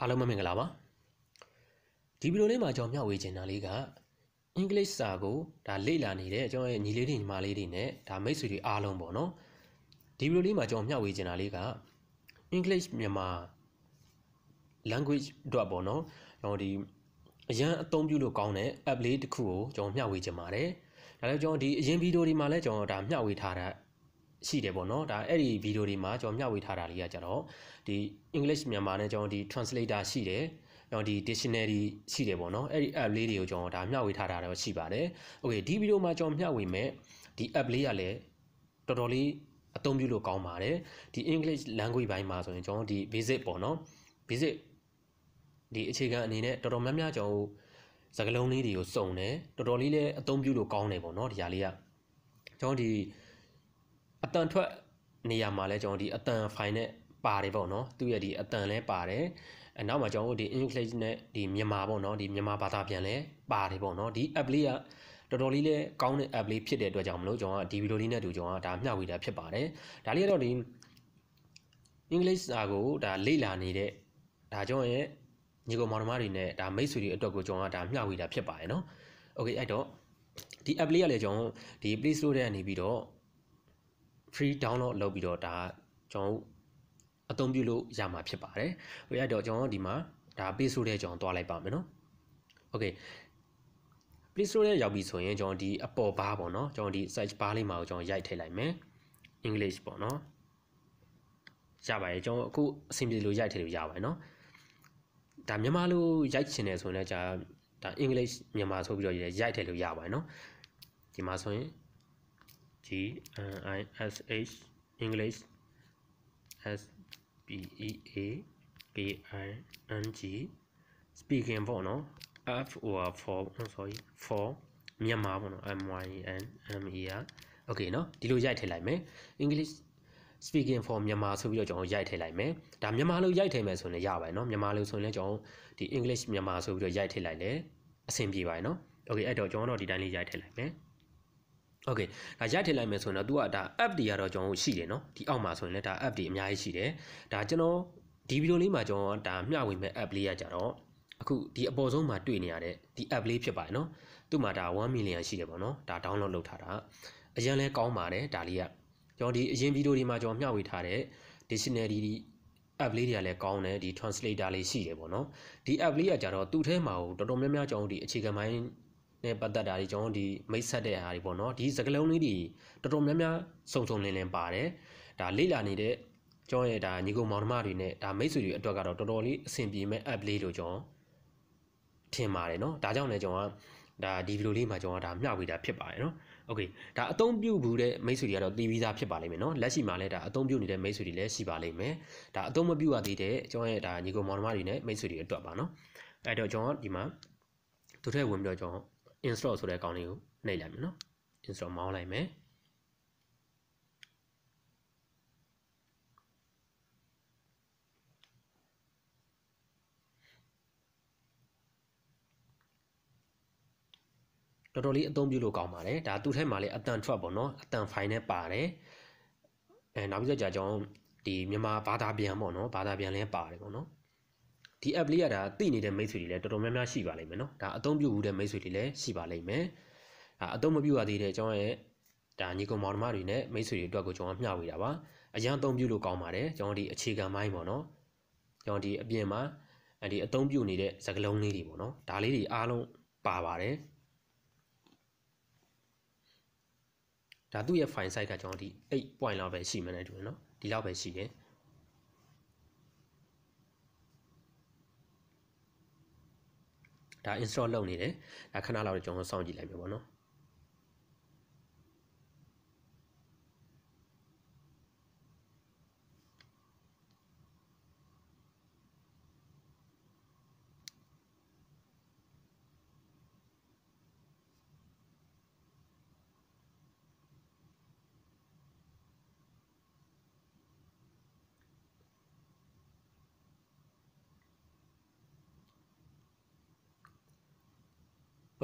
အားလုံးမင်္ဂလာပါဒီဗီဒီယိုလေးမှာကျွန်တော်မျှဝေချင်တာလေးကအင်္ဂလိပ်စာကိုဒါလေ့လာနေတဲ့ကျွန်တော်ရဲ့ညီလေးတွေညီမလေးတွေနဲ့ဒါမိတ်ဆွေတွေအားလုံးပေါ့နော်ဒီဗီဒီယိုလေးမှာကျွန်တော်မျှဝေချင်တာလေးကအင်္ဂလိပ်မြန်မာ language တော့ပေါ့နော်ကျွန်တော်ဒီအရန်အသုံးပြုလို့ကောင်းတဲ့ app လေးတစ်ခုကိုကျွန်တော်မျှဝေချင်ပါတယ်ဒါလည်းကျွန်တော်ဒီအရင်ဗီဒီယိုဒီမှာလည်းကျွန်တော်ဒါမျှဝေထားတာရှိတယ်ပေါ့နော်ဒါအဲ့ဒီဗီဒီယိုတွေမှာကျွန်တော်မျှဝေထားတာလေးကကြတော့ဒီ English မြန်မာနဲ့ကျွန်တော်ဒီ translator ရှိတယ်ကျွန်တော်ဒီ dictionary ရှိတယ်ပေါ့နော်အဲ့ဒီ app လေးတွေကိုကျွန်တော်ဒါမျှဝေထားတာတော့ရှိပါတယ်။ Okay ဒီဗီဒီယိုမှာကျွန်တော်မျှဝေမယ်ဒီ app လေးကလည်းတော်တော်လေးအသုံးပြုလို့ကောင်းပါတယ်။ဒီ English language ဘိုင်းမှာဆိုရင်ကျွန်တော်ဒီ basic ပေါ့နော် basic ဒီအခြေခံအနေနဲ့တော်တော်များများကျွန်တော်စကားလုံးလေးတွေကိုစုံတယ်တော်တော်လေးလည်းအသုံးပြုလို့ကောင်းတယ်ပေါ့နော်ဒီဟာလေးကကျွန်တော်ဒီအတန်ထွက်နေရာမှာလဲကျွန်တော်ဒီအတန်ဖိုင်နဲ့ပါတယ်ပေါ့နော်သူရဲ့ဒီအတန်လဲပါတယ်အနောက်မှာကျွန်တော်တို့ဒီ English နဲ့ဒီမြန်မာပေါ့နော်ဒီမြန်မာဘာသာပြန်လဲပါတယ်ပေါ့နော်ဒီ app လေးကတော်တော်လေးလဲကောင်းတဲ့ app လေးဖြစ်တဲ့အတွက်ကြောင့်မလို့ကျွန်တော်ကဒီဗီဒီယိုလေးနဲ့တူကျွန်တော်ကဒါမျှဝေတာဖြစ်ပါတယ်ဒါလေးကတော့ဒီ English စာကိုဒါလေ့လာနေတဲ့ဒါကျွန်တော်ရဲ့ညီကောင်မောင်နှမတွေနဲ့ဒါမိတ်ဆွေတွေအတွက်ကိုကျွန်တော်ကဒါမျှဝေတာဖြစ်ပါတယ်နော် okay အဲ့တော့ဒီ app လေးကလည်းကျွန်တော်ဒီ Play Store ထဲကနေပြီးတော့ free download လုပ်ပြီးတော့ဒါကျွန်တော်အသုံးပြုလို့ရမှာဖြစ်ပါတယ်။ဟိုရတော့ကျွန်တော်ဒီမှာဒါ Play Store ထဲကျွန်တော်သွားလိုက်ပါမယ်နော်။ Okay Play Store ထဲရောက်ပြီဆိုရင်ကျွန်တော်ဒီအပေါ်ဘားပေါ့နော်။ကျွန်တော်ဒီ search bar လေးမှာကိုကျွန်တော်ရိုက်ထည့်လိုက်မယ်။ English ပေါ့နော်။ရပါတယ်ကျွန်တော်အခုအဆင်ပြေလို့ရိုက်ထည့်လို့ရပါတယ်နော်။ဒါမြန်မာလိုရိုက်ချင်တယ်ဆိုရင်လည်းကြာဒါ English မြန်မာဆိုပြီးတော့ရိုက်ထည့်လို့ရပါတယ်နော်။ဒီမှာဆိုရင် G N I S H English S P E A K I N G speaking ပေါ့နော် F O R for sorry for မြန်မာပေါ့နော် M Y N M E R okay နော်ဒီလိုရိုက်ထည့်လိုက်မယ် English speaking for မြန်မာဆိုပြီးတော့ကျွန်တော်ရိုက်ထည့်လိုက်မယ်ဒါမြန်မာလို့ရိုက်ထည့်မယ်ဆိုရင်ရပါတယ်เนาะမြန်မာလို့ဆိုရင်လည်းကျွန်တော်ဒီ English မြန်မာဆိုပြီးတော့ရိုက်ထည့်လိုက်လေအဆင်ပြေပါတယ်เนาะ okay အဲ့တော့ကျွန်တော်တို့ဒီတိုင်းလေးရိုက်ထည့်လိုက်မယ်โอเคဒါရိုက်ထည့်လိုက်မယ်ဆိုရင်တော့ तू ကဒါ app တွေကတော့ကျွန်တော်ရှိတယ်เนาะဒီအောက်မှာဆိုရင်လည်းဒါ app တွေအများကြီးရှိတယ်ဒါကျွန်တော်ဒီဗီဒီယိုလေးမှာကျွန်တော်ဒါမျှဝေမဲ့ app လေးရကြတော့အခုဒီအပေါ်ဆုံးမှာတွေ့နေရတဲ့ဒီ app လေးဖြစ်ပါတယ်เนาะသူ့မှာဒါ1 million ရှိတယ်ပေါ့เนาะဒါ download လုပ်ထားတာအရင်လဲကောင်းပါတယ်ဒါလေးကကျွန်တော်ဒီအရင်ဗီဒီယိုတွေမှာကျွန်တော်မျှဝေထားတဲ့ dictionary ဒီ app လေးတွေကလည်းကောင်းတယ်ဒီ translator လေးရှိတယ်ပေါ့เนาะဒီ app လေးကကြတော့သူ့ထဲမှာတော်တော်များများကျွန်တော်ဒီအခြေခံပိုင်းနဲ့ပတ်သက်တာတွေကျွန်တော်ဒီမိတ်ဆက်တဲ့ဟာတွေပေါ့နော်ဒီစကလုံးလေးတွေတော်တော်များများစုံစုံလင်လင်ပါတယ်ဒါလေ့လာနေတဲ့ကျောင်းရဲ့ဒါညီကောင်မောင်နှမတွေနဲ့ဒါမိတ်ဆွေတွေအတွက်ကတော့တော်တော်လေးအဆင်ပြေမဲ့ app လေးလို့ကျွန်တော်ထင်ပါတယ်နော်ဒါကြောင့်လည်းကျွန်တော်ကဒါဒီဗီဒီယိုလေးမှာကျွန်တော်ကဒါမျှဝေတာဖြစ်ပါတယ်နော်โอเคဒါအသုံးပြုဘူးတဲ့မိတ်ဆွေတွေကတော့တည်ပြီးသားဖြစ်ပါလိမ့်မယ်နော်လက်ရှိမှာလည်းဒါအသုံးပြုနေတဲ့မိတ်ဆွေတွေလည်းရှိပါလိမ့်မယ်ဒါအသုံးမပြုရသေးတဲ့ကျွန်တော်ရဲ့ဒါညီကောင်မောင်နှမတွေနဲ့မိတ်ဆွေတွေအတွက်ပါနော်အဲ့တော့ကျွန်တော်ဒီမှာသူထဲဝင်ပြီးတော့ကျွန်တော် install ဆိုတဲ့ကောင်လေးကိုနှိပ်လိုက်မယ်နော် install မောင်းလိုက်မယ်တော်တော်လေးအသုံးပြုလို့ကောင်းပါတယ်ဒါသူ့ထဲမှာလည်းအတန်ထွက်ပေါ့နော်အတန်ဖိုင်နဲ့ပါတယ်အဲနောက်ပြီးတော့ကြာကျွန်တော်ဒီမြန်မာဘာသာပြန်ပေါ့နော်ဘာသာပြန်လည်းပါတယ်ပေါ့နော်ဒီ app လေးကဒါသိနေတဲ့မိတ်ဆွေတွေလည်းတော်တော်များများရှိပါလိမ့်မယ်နော်ဒါအသုံးပြုဘူးတဲ့မိတ်ဆွေတွေလည်းရှိပါလိမ့်မယ်ဒါအသုံးမပြုရသေးတဲ့ကျွန်တော်ရဲ့ဒါညီကောင်မောင်နှမတွေနဲ့မိတ်ဆွေတွေအတွက်ကိုကျွန်တော်မျှဝေတာပါအရင်အသုံးပြုလို့ကောင်းပါတယ်ကျွန်တော်ဒီအခြေခံပိုင်းပေါ့နော်ကျွန်တော်ဒီအပြင်မှာဒီအသုံးပြုနေတဲ့စကလုံးလေးတွေပေါ့နော်ဒါလေးတွေအားလုံးပါပါတယ်ဒါသူ့ရဲ့ file size ကကျွန်တော်ဒီ8 point လောက်ပဲရှိမှန်းတယ်တူနော်ဒီလောက်ပဲရှိတယ်ဒါ install လုပ်နေတယ်ဒါခဏလောက်ကျွန်တော်စောင့်ကြည့်လိုက်မယ်ပေါ့နော်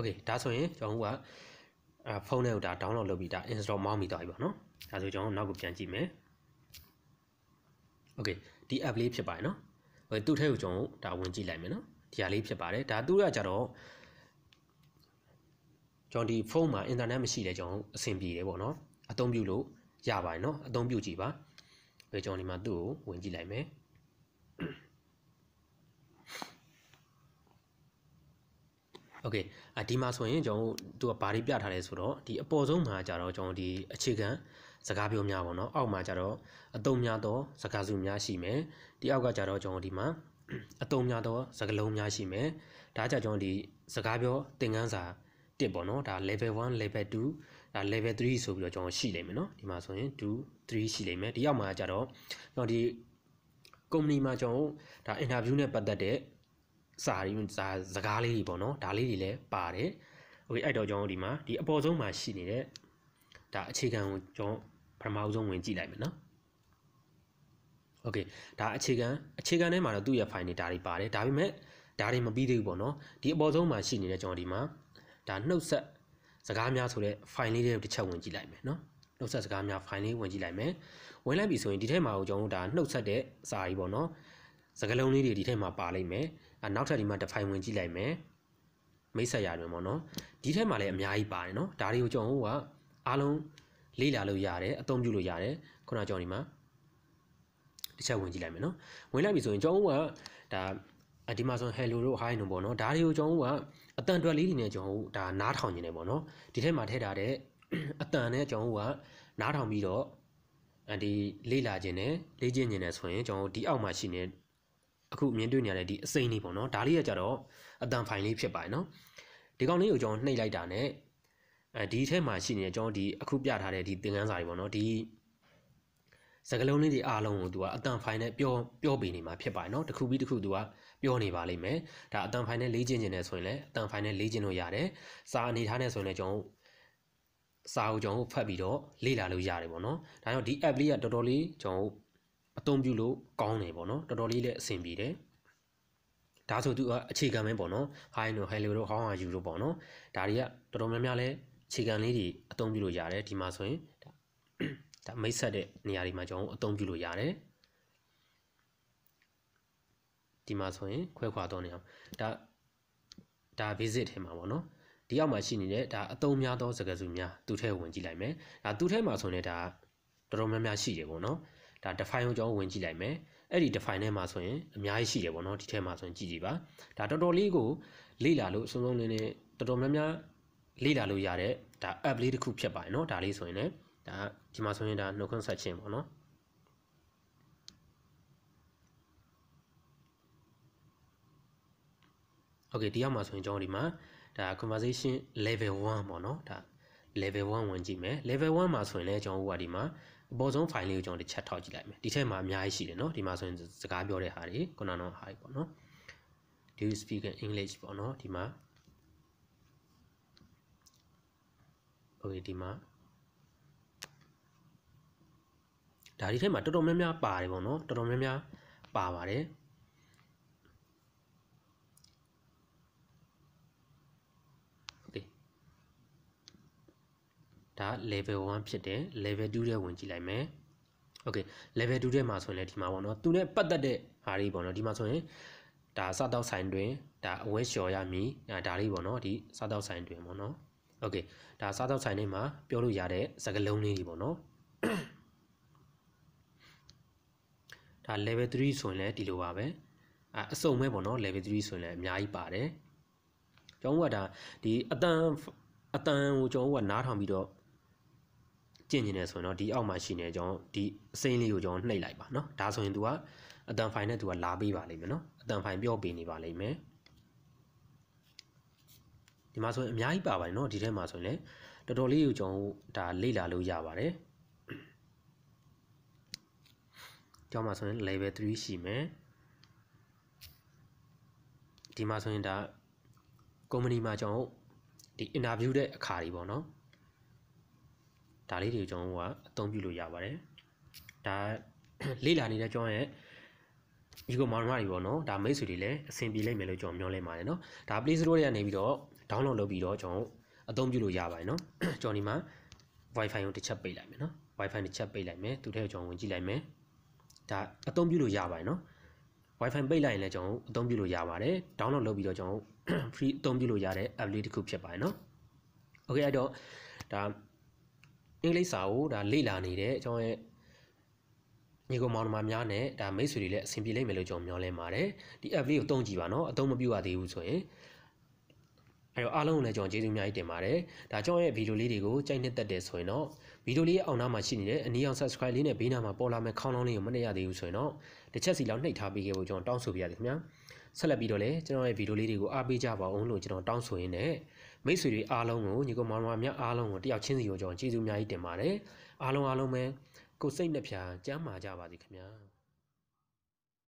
okay ဒါဆိုရင်ကျွန်တော်တို့ကအဲဖုန်းထဲကိုဒါ download လုပ်ပြီးဒါ install မောင်းပြီးသွားပြီပေါ့နော်ဒါဆိုကျွန်တော်နောက်ကိုပြန်ကြည့်မယ် okay ဒီ app လေးဖြစ်ပါတယ်နော်ဟို သူ့ထဲကိုကျွန်တော်ဒါဝင်ကြည့်လိုက်မယ်နော်ဒီဟာလေးဖြစ်ပါတယ်ဒါသူ့ကကြတော့ကျွန်တော်ဒီဖုန်းမှာ internet မရှိတဲ့ကျွန်တော်အဆင်ပြေတယ်ပေါ့နော် အသုံးပြုလို့ရပါတယ်နော်အသုံးပြုကြည့်ပါအဲကျွန်တော်ဒီမှာသူ့ကိုဝင်ကြည့်လိုက်မယ်โอเคအဒီမှာဆိုရင်ကျွန်တော်တို့သူကဘာတွေပြထားလဲဆိုတော့ဒီအပေါ်ဆုံးမှာကြတော့ကျွန်တော်ဒီအခြေခံစကားပြောများပေါ့နော်အောက်မှာကြတော့အတုံများသောစကားစုများရှိမယ်ဒီအောက်ကကြတော့ကျွန်တော်ဒီမှာအတုံများသောစကားလုံးများရှိမယ်ဒါကြကျွန်တော်ဒီစကားပြောသင်ခန်းစာ1ပေါ့နော်ဒါ level 1 level 2ဒါ level 3ဆိုပြီးတော့ကျွန်တော်ရှိလိမ့်မယ်နော်ဒီမှာဆိုရင်2 3ရှိလိမ့်မယ်ဒီအောက်မှာကြတော့ကျွန်တော်ဒီကုမ္ပဏီမှာကျွန်တော်ဒါ interview နဲ့ပတ်သက်တဲ့စာရင်းစာစကားလေးတွေပေါ့နော်ဒါလေးတွေလည်းပါတယ်โอเคအဲ့တော့ကျွန်တော်ဒီမှာဒီအပေါ်ဆုံးမှာရှိနေတဲ့ဒါအခြေခံကိုကျွန်တော်ပထမဆုံးဝင်ကြည့်လိုက်မယ်နော်โอเคဒါအခြေခံအခြေခံထဲမှာတော့သူ့ရဲ့ file တွေဒါတွေပါတယ်ဒါပေမဲ့ဒါတွေမပြီးသေးဘူးပေါ့နော်ဒီအပေါ်ဆုံးမှာရှိနေတဲ့ကျွန်တော်ဒီမှာဒါနှုတ်ဆက်စကားများဆိုတဲ့ file လေးတွေကိုတစ်ချက်ဝင်ကြည့်လိုက်မယ်နော်နှုတ်ဆက်စကားများ file လေးဝင်ကြည့်လိုက်မယ်ဝင်လိုက်ပြီဆိုရင်ဒီထဲမှာကိုကျွန်တော်တို့ဒါနှုတ်ဆက်တဲ့စာရီပေါ့နော်စကားလုံးလေးတွေဒီထဲမှာပါလိမ့်မယ်အနောက်ထပ်ဒီမှာတဖိုင်ဝင်ကြည့်လိုက်မယ်မိတ်ဆက်ရတွင်ပေါ့နော်ဒီထက်မှာလည်းအများကြီးပါတယ်နော်ဒါတွေကိုကျွန်တော်ကအားလုံးလေ့လာလို့ရတယ်အသုံးပြုလို့ရတယ်ခုနကျွန်တော်ဒီမှာတစ်ချက်ဝင်ကြည့်လိုက်မယ်နော်ဝင်လိုက်ပြီဆိုရင်ကျွန်တော်ကဒါဒီမှာဆို hello တို့ hi တို့ပေါ့နော်ဒါတွေကိုကျွန်တော်ကအတန်တွက်လေးတွေနဲ့ကျွန်တော်ဒါနားထောင်နေတယ်ပေါ့နော်ဒီထက်မှာထည့်ထားတဲ့အတန်နဲ့ကျွန်တော်ကနားထောင်ပြီးတော့ဒီလေ့လာခြင်းနဲ့လေ့ကျင့်ခြင်းနဲ့ဆိုရင်ကျွန်တော်ဒီအောက်မှာရှိနေတဲ့အခုမြင်တွေ့နေရတဲ့ဒီအစိမ်းလေးပေါ့နော်ဒါလေးကကြတော့အတန်ဖိုင်လေးဖြစ်ပါတယ်နော်ဒီကောင်လေးကိုကျွန်တော်နှိပ်လိုက်တာ ਨੇ အဲဒီထဲမှာရှိနေတဲ့ကျွန်တော်ဒီအခုပြထားတဲ့ဒီသင်ခန်းစာတွေပေါ့နော်ဒီစကလုံးလေးတွေအားလုံးကိုသူကအတန်ဖိုင်နဲ့ပြောပြောပေးနေမှာဖြစ်ပါတယ်เนาะတစ်ခုပြီးတစ်ခုသူကပြောနေပါလိမ့်မယ်ဒါအတန်ဖိုင်နဲ့လေးကျင်ကျင်နေဆိုရင်လည်းအတန်ဖိုင်နဲ့လေးကျင်လို့ရတယ်စာအနေထားနဲ့ဆိုရင်လည်းကျွန်တော်စာအုပ်ကျွန်တော်ဖတ်ပြီးတော့လေ့လာလို့ရတယ်ပေါ့เนาะဒါကြောင့်ဒီ app လေးကတော်တော်လေးကျွန်တော်အသုံးပြုလို့ကောင်းတယ်ပေါ့နော်တော်တော်လေးလည်းအဆင်ပြေတယ်ဒါဆိုသူကအခြေခံပဲပေါ့နော် hi တို့ hello တို့ how are you တို့ပေါ့နော်ဒါတွေကတော်တော်များများလည်းအခြေခံလေးတွေအသုံးပြုလို့ရတယ်ဒီမှာဆိုရင်ဒါဒါမိတ်ဆက်တဲ့နေရာတွေမှာကျွန်တော်အသုံးပြုလို့ရတယ်ဒီမှာဆိုရင်ခွဲခွာတော့နေအောင်ဒါဒါ visit ထဲမှာပေါ့နော်ဒီအောက်မှာရှိနေတဲ့ဒါအသုံးများသောစကားစုများသူထဲဝင်ကြည့်လိုက်မယ်ဒါသူထဲမှာဆိုရင်ဒါတော်တော်များများရှိတယ်ပေါ့နော်ဒါ define ကိုကျွန်တော်ဝင်ကြည့်လိုက်မယ်အဲ့ဒီ define ထဲမှာဆိုရင်အများကြီးရှိတယ်ဗောနော်ဒီထဲမှာဆိုရင်ကြည့်ကြည့်ပါဒါတော်တော်လေးကိုလေ့လာလို့အဆုံးဆုံးလေးနဲ့တော်တော်များများလေ့လာလို့ရတဲ့ဒါ app လေးတစ်ခုဖြစ်ပါတယ်เนาะဒါလေးဆိုရင်လည်းဒါဒီမှာဆိုရင်ဒါနှုတ်ခွန်းဆက်ခြင်းပေါ့เนาะโอเคဒီရောက်မှာဆိုရင်ကျွန်တော်ဒီမှာဒါ conversation level 1ပေါ့เนาะဒါ level 1ဝင်ကြည့်မယ် level 1မှာဆိုရင်လည်းကျွန်တော်တို့ကဒီမှာအပေါ်ဆုံးဖိုင်လေးကိုကျွန်တော်တစ်ချက်ထောက်ကြည့်လိုက်မယ်ဒီထက်မှာအများကြီးရှိတယ်เนาะဒီမှာဆိုရင်စကားပြောတဲ့ဟာတွေခုနကတော့ဟာတွေပေါ့เนาะ do you speak in english ပေါ့เนาะဒီမှာ okay ဒီမှာဒါဒီထက်မှာတော်တော်များများပါတယ်ပေါ့เนาะတော်တော်များများပါပါတယ်ဒါ level 1ဖြစ်တယ် level 2တဲ့ဝင်ကြည့်လိုက်မယ် okay level 2တဲ့မှာဆိုရင်လည်းဒီမှာပေါ့နော်သူနဲ့ပတ်သက်တဲ့ဟာတွေပေါ့နော်ဒီမှာဆိုရင်ဒါစတော့ဆိုင်တွင်ဒါအဝဲလျှော်ရမည်ဒါလေးပေါ့နော်ဒီစတော့ဆိုင်တွင်ပေါ့နော် okay ဒါစတော့ဆိုင်ထဲမှာ ပြောလို့ရတဲ့စကားလုံးလေးတွေပေါ့နော်ဒါ level 3ဆိုရင်လည်းဒီလိုပါပဲအစုံပဲပေါ့နော် level 3ဆိုရင်လည်းအများကြီးပါတယ်ကျွန်တော်ကဒါဒီအတန်အတန်ကိုကျွန်တော်ကနားထောင်ပြီးတော့ကျင့်ကျင်နေဆိုရင်တော့ဒီအောက်မှာရှိနေကျွန်တော်ဒီအစိမ်းလေးကိုကျွန်တော်နှိပ်လိုက်ပါနော်ဒါဆိုရင် तू ကအတန်ဖိုင်နဲ့ तू ကလာပေးပါလိမ့်မယ်နော်အတန်ဖိုင်ပြော့ပေးနေပါလိမ့်မယ်ဒီမှာဆိုရင်အများကြီးပါပါတယ်နော်ဒီထဲမှာဆိုရင်လေတော်တော်လေးကိုကျွန်တော်ဒါလေ့လာလို့ရပါတယ်ကျောင်းမှာဆိုရင် level 3ရှိမယ်ဒီမှာဆိုရင်ဒါ company မှာကျွန်တော်ဒီ interview တဲ့အခါတွေပေါ့နော်ဒါလေးတွေကျွန်တော်ကအသုံးပြုလို့ရပါတယ်ဒါလေ့လာနေတဲ့ကျွန်တော်ရဲ့ဒီကမောင်မတွေပေါ့နော်ဒါမိတ်ဆွေတွေလည်းအဆင်ပြေလိမ့်မယ်လို့ကျွန်တော်မျှော်လင့်ပါတယ်နော်ဒါ Play Store တွေကနေပြီးတော့ download လုပ်ပြီးတော့ကျွန်တော်အသုံးပြုလို့ရပါတယ်နော်ကျွန်တော်ဒီမှာ Wi-Fi ကိုတစ်ချက်ပိတ်လိုက်မယ်နော် Wi-Fi တစ်ချက်ပိတ်လိုက်မယ်သူထဲကိုကျွန်တော်ဝင်ကြည့်လိုက်မယ်ဒါအသုံးပြုလို့ရပါတယ်နော် Wi-Fi ပိတ်လိုက်ရင်လည်းကျွန်တော်အသုံးပြုလို့ရပါတယ် download လုပ်ပြီးတော့ကျွန်တော် free အသုံးပြုလို့ရတဲ့ app လေးတစ်ခုဖြစ်ပါတယ်နော် okay အဲ့တော့ဒါအင်္ဂလိပ်စာကိုဒါလေ့လာနေတယ်ကျွန်တော်ရဲ့ညီကောင်မောင်နှမများနဲ့ဒါမိတ်ဆွေတွေလည်းအဆင်ပြေလိမ့်မယ်လို့ကျွန်တော်မျှော်လင့်ပါတယ်ဒီ app လေးကိုတုံးကြည့်ပါနော်အသုံးမပြုရသေးဘူးဆိုရင်အဲတော့အားလုံးကိုလည်းကျွန်တော်ကျေးဇူးအများကြီးတင်ပါတယ်ဒါကျွန်တော်ရဲ့ဗီဒီယိုလေးတွေကိုကြိုက်နှစ်သက်တယ်ဆိုရင်တော့ဗီဒီယိုလေးရဲ့အောက်နားမှာရှိနေတဲ့အနည်းအောင် subscribe လေးနဲ့ဘေးနားမှာပေါ်လာမယ့်ခေါင်းလောင်းလေးကိုမနှိပ်ရသေးဘူးဆိုရင်တော့တစ်ချက်စီလောက်နှိပ်ထားပေးခဲ့ဖို့ကျွန်တော်တောင်းဆိုပါရစေခင်ဗျာဆက်လက်ပြီးတော့လည်းကျွန်တော်ရဲ့ဗီဒီယိုလေးတွေကိုအားပေးကြပါအောင်လို့ကျွန်တော်တောင်းဆိုရင်းနဲ့မိတ်ဆွေတွေအားလုံးကိုညီကောင်မောင်မောင်များအားလုံးကိုတယောက်ချင်းစီကိုကြောင့်ကျေးဇူးအများကြီးတင်ပါတယ်အားလုံးအားလုံးပဲကိုစိတ်နှပြကျမ်းမာကြပါစေခင်ဗျာ